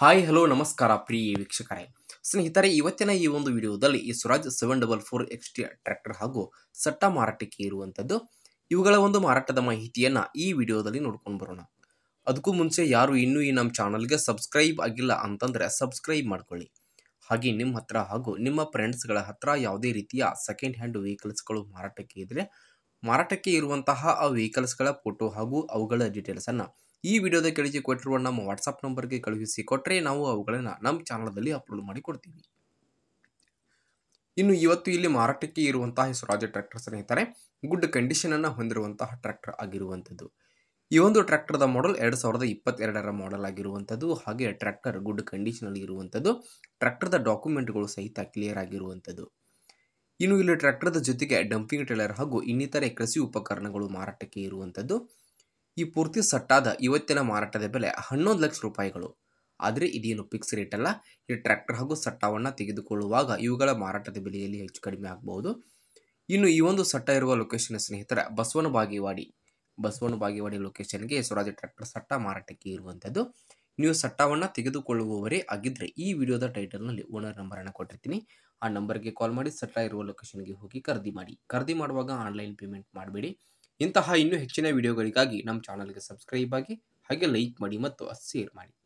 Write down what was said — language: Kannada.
ಹಾಯ್ ಹಲೋ ನಮಸ್ಕಾರ ಪ್ರಿಯ ವೀಕ್ಷಕರೇ ಸ್ನೇಹಿತರೆ ಇವತ್ತಿನ ಈ ಒಂದು ವಿಡಿಯೋದಲ್ಲಿ ಈ Swaraj seven double four X T tractor ಹಾಗೂ ಸಟ್ಟ ಮಾರಾಟಕ್ಕೆ ಇರುವಂಥದ್ದು ಇವುಗಳ ಒಂದು ಮಾರಾಟದ ಮಾಹಿತಿಯನ್ನು ಈ ವಿಡಿಯೋದಲ್ಲಿ ನೋಡ್ಕೊಂಡು ಬರೋಣ ಅದಕ್ಕೂ ಮುಂಚೆ ಯಾರು ಇನ್ನೂ ಈ ನಮ್ಮ ಚಾನಲ್ಗೆ ಸಬ್ಸ್ಕ್ರೈಬ್ ಆಗಿಲ್ಲ ಅಂತಂದರೆ ಸಬ್ಸ್ಕ್ರೈಬ್ ಮಾಡ್ಕೊಳ್ಳಿ ಹಾಗೆ ನಿಮ್ಮ ಹತ್ರ ಹಾಗೂ ನಿಮ್ಮ ಫ್ರೆಂಡ್ಸ್ಗಳ ಹತ್ರ ಯಾವುದೇ ರೀತಿಯ ಸೆಕೆಂಡ್ ಹ್ಯಾಂಡ್ ವೆಹಿಕಲ್ಸ್ಗಳು ಮಾರಾಟಕ್ಕೆ ಇದ್ದರೆ ಮಾರಾಟಕ್ಕೆ ಇರುವಂತಹ ಆ ವೆಹಿಕಲ್ಸ್ಗಳ ಫೋಟೋ ಹಾಗೂ ಅವುಗಳ ಡೀಟೇಲ್ಸನ್ನು ಈ ವಿಡಿಯೋದ ಕೆಳಗೆ ಕೊಟ್ಟಿರುವ ನಮ್ಮ ವಾಟ್ಸಪ್ ನಂಬರ್ಗೆ ಕಳುಹಿಸಿ ಕೊಟ್ಟರೆ ನಾವು ಅವುಗಳನ್ನು ನಮ್ಮ ಚಾನಲ್ದಲ್ಲಿ ಅಪ್ಲೋಡ್ ಮಾಡಿ ಕೊಡ್ತೀವಿ ಇನ್ನು ಇವತ್ತು ಇಲ್ಲಿ ಮಾರಾಟಕ್ಕೆ ಇರುವಂತಹ ಹೆಸರಾಜ ಟ್ರ್ಯಾಕ್ಟರ್ ಸ್ನೇಹಿತರೆ ಗುಡ್ ಕಂಡೀಷನನ್ನು ಹೊಂದಿರುವಂತಹ ಟ್ರ್ಯಾಕ್ಟರ್ ಆಗಿರುವಂಥದ್ದು ಈ ಒಂದು ಟ್ರ್ಯಾಕ್ಟರ್ದ ಮಾಡಲ್ ಎರಡು ಸಾವಿರದ ಇಪ್ಪತ್ತೆರಡರ ಮಾಡಲ್ ಆಗಿರುವಂಥದ್ದು ಹಾಗೆ ಟ್ರ್ಯಾಕ್ಟರ್ ಗುಡ್ ಕಂಡೀಷನಲ್ಲಿ ಇರುವಂಥದ್ದು ಟ್ರ್ಯಾಕ್ಟರ್ದ ಡಾಕ್ಯುಮೆಂಟ್ಗಳು ಸಹಿತ ಕ್ಲಿಯರ್ ಆಗಿರುವಂಥದ್ದು ಇನ್ನು ಇಲ್ಲಿ ಟ್ರ್ಯಾಕ್ಟರ್ದ ಜೊತೆಗೆ ಡಂಪಿಂಗ್ ಟೇಲರ್ ಹಾಗೂ ಇನ್ನಿತರೆ ಕೃಷಿ ಉಪಕರಣಗಳು ಮಾರಾಟಕ್ಕೆ ಇರುವಂಥದ್ದು ಈ ಪೂರ್ತಿ ಸಟ್ಟಾದ ಇವತ್ತಿನ ಮಾರಾಟದ ಬೆಲೆ ಹನ್ನೊಂದು ಲಕ್ಷ ರೂಪಾಯಿಗಳು ಆದರೆ ಇದೇನು ಫಿಕ್ಸ್ ರೇಟ್ ಅಲ್ಲ ಈ ಟ್ರ್ಯಾಕ್ಟರ್ ಹಾಗೂ ಸಟ್ಟವನ್ನು ತೆಗೆದುಕೊಳ್ಳುವಾಗ ಇವುಗಳ ಮಾರಾಟದ ಬೆಲೆಯಲ್ಲಿ ಹೆಚ್ಚು ಕಡಿಮೆ ಆಗಬಹುದು ಇನ್ನು ಈ ಒಂದು ಸಟ್ಟ ಇರುವ ಲೊಕೇಶನ್ ಸ್ನೇಹಿತರ ಬಸವನ ಬಾಗಿವಾಡಿ ಬಸವನ ಬಾಗಿವಾಡಿ ಲೊಕೇಶನ್ಗೆ ಸ್ವರಾಜ್ ಟ್ರ್ಯಾಕ್ಟರ್ ಸಟ್ಟ ಮಾರಾಟಕ್ಕೆ ಇರುವಂಥದ್ದು ನೀವು ಸಟ್ಟವನ್ನು ತೆಗೆದುಕೊಳ್ಳುವವರೇ ಆಗಿದ್ದರೆ ಈ ವಿಡಿಯೋದ ಟೈಟಲ್ನಲ್ಲಿ ಓನರ್ ನಂಬರನ್ನು ಕೊಟ್ಟಿರ್ತೀನಿ ಆ ನಂಬರ್ಗೆ ಕಾಲ್ ಮಾಡಿ ಸಟ್ಟ ಇರುವ ಲೊಕೇಶನ್ಗೆ ಹೋಗಿ ಖರೀದಿ ಮಾಡಿ ಖರೀದಿ ಮಾಡುವಾಗ ಆನ್ಲೈನ್ ಪೇಮೆಂಟ್ ಮಾಡಬೇಡಿ ಇಂತಹ ಇನ್ನೂ ಹೆಚ್ಚಿನ ವಿಡಿಯೋಗಳಿಗಾಗಿ ನಮ್ಮ ಚಾನಲ್ಗೆ ಸಬ್ಸ್ಕ್ರೈಬ್ ಆಗಿ ಹಾಗೆ ಲೈಕ್ ಮಾಡಿ ಮತ್ತು ಶೇರ್ ಮಾಡಿ